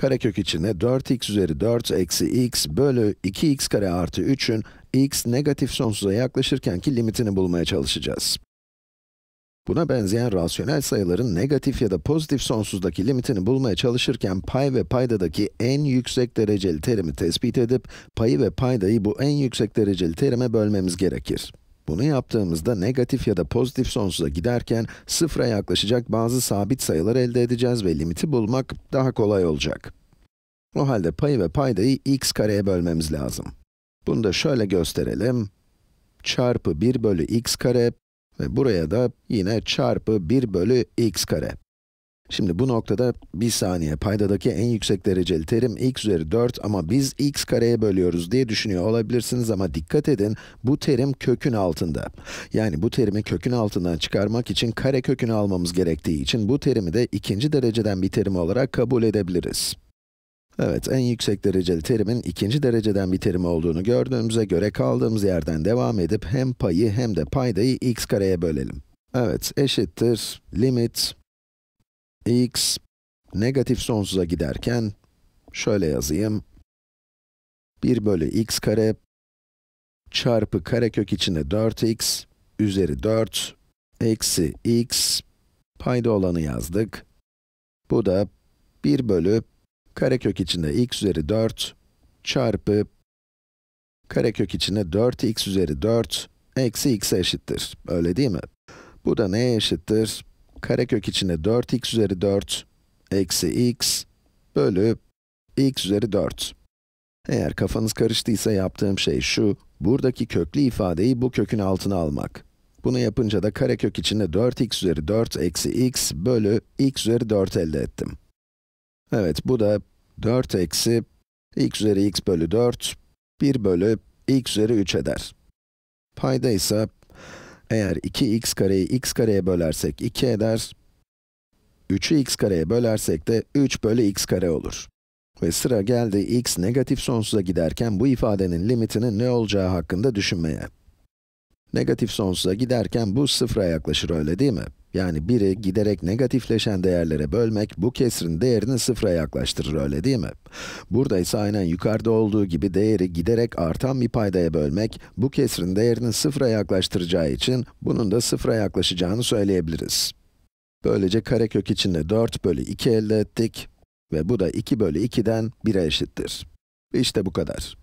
Karekök içinde 4x üzeri 4 eksi x bölü 2x kare artı 3'ün x negatif sonsuza yaklaşırken ki limitini bulmaya çalışacağız. Buna benzeyen rasyonel sayıların negatif ya da pozitif sonsuzdaki limitini bulmaya çalışırken pay ve paydadaki en yüksek dereceli terimi tespit edip payı ve paydayı bu en yüksek dereceli terime bölmemiz gerekir. Bunu yaptığımızda negatif ya da pozitif sonsuza giderken sıfıra yaklaşacak bazı sabit sayılar elde edeceğiz ve limiti bulmak daha kolay olacak. O halde payı ve paydayı x kareye bölmemiz lazım. Bunu da şöyle gösterelim. Çarpı 1 bölü x kare ve buraya da yine çarpı 1 bölü x kare. Şimdi bu noktada bir saniye paydadaki en yüksek dereceli terim x üzeri 4 ama biz x kareye bölüyoruz diye düşünüyor olabilirsiniz ama dikkat edin bu terim kökün altında. Yani bu terimi kökün altından çıkarmak için kare kökünü almamız gerektiği için bu terimi de ikinci dereceden bir terim olarak kabul edebiliriz. Evet, en yüksek dereceli terimin ikinci dereceden bir terim olduğunu gördüğümüze göre kaldığımız yerden devam edip hem payı hem de paydayı x kareye bölelim. Evet, eşittir limit x negatif sonsuza giderken şöyle yazayım. 1 bölü x kare çarpı karekök içinde 4x üzeri 4 eksi x payda olanı yazdık. Bu da 1 bölü karekök içinde x üzeri 4 çarpı karekök içinde 4x üzeri 4 eksi x'e eşittir. Öyle değil mi? Bu da neye eşittir? karekök içinde 4x üzeri 4 eksi x bölü x üzeri 4. Eğer kafanız karıştıysa yaptığım şey şu, buradaki köklü ifadeyi bu kökün altına almak. Bunu yapınca da karekök içinde 4x üzeri 4 eksi x bölü x üzeri 4 elde ettim. Evet, bu da 4 eksi x üzeri x bölü 4, 1 bölü x üzeri 3 eder. Payda ise eğer 2x kareyi x kareye bölersek 2 eder. 3'ü x kareye bölersek de 3 bölü x kare olur. Ve sıra geldi x negatif sonsuza giderken bu ifadenin limitinin ne olacağı hakkında düşünmeye. Negatif sonsuza giderken bu sıfıra yaklaşır öyle değil mi? Yani 1'i giderek negatifleşen değerlere bölmek, bu kesrin değerini sıfıra yaklaştırır öyle değil mi? Burada ise aynen yukarıda olduğu gibi değeri giderek artan bir paydaya bölmek, bu kesrin değerini sıfıra yaklaştıracağı için bunun da sıfıra yaklaşacağını söyleyebiliriz. Böylece karekök içinde 4 bölü 2 elde ettik ve bu da 2 bölü 2'den 1'e eşittir. İşte bu kadar.